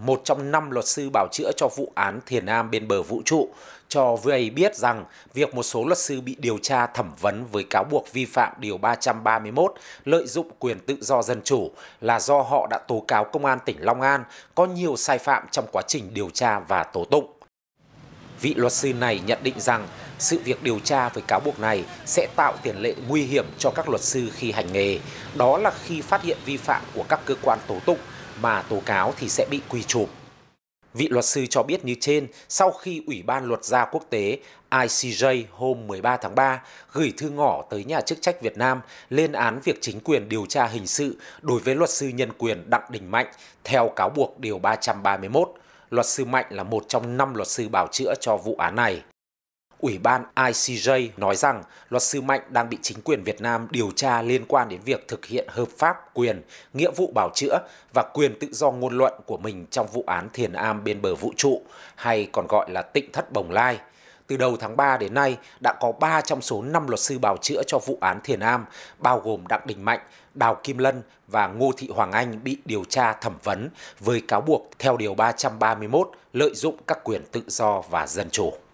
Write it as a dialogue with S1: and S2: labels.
S1: một trong năm luật sư bảo chữa cho vụ án Thiền Am bên bờ vũ trụ, cho VA biết rằng việc một số luật sư bị điều tra thẩm vấn với cáo buộc vi phạm Điều 331 lợi dụng quyền tự do dân chủ là do họ đã tố cáo Công an tỉnh Long An có nhiều sai phạm trong quá trình điều tra và tố tụng. Vị luật sư này nhận định rằng sự việc điều tra với cáo buộc này sẽ tạo tiền lệ nguy hiểm cho các luật sư khi hành nghề, đó là khi phát hiện vi phạm của các cơ quan tố tụng mà tố cáo thì sẽ bị quy chụp. Vị luật sư cho biết như trên sau khi Ủy ban Luật gia quốc tế ICJ hôm 13 tháng 3 gửi thư ngỏ tới nhà chức trách Việt Nam lên án việc chính quyền điều tra hình sự đối với luật sư nhân quyền Đặng Đình Mạnh theo cáo buộc Điều 331. Luật sư Mạnh là một trong năm luật sư bảo chữa cho vụ án này. Ủy ban ICJ nói rằng luật sư Mạnh đang bị chính quyền Việt Nam điều tra liên quan đến việc thực hiện hợp pháp quyền, nghĩa vụ bảo chữa và quyền tự do ngôn luận của mình trong vụ án Thiền Am bên bờ vũ trụ hay còn gọi là tịnh thất Bồng Lai. Từ đầu tháng 3 đến nay đã có 3 trong số 5 luật sư bào chữa cho vụ án Thiền Am, bao gồm Đặng Đình Mạnh, Đào Kim Lân và Ngô Thị Hoàng Anh bị điều tra thẩm vấn với cáo buộc theo Điều 331 lợi dụng các quyền tự do và dân chủ.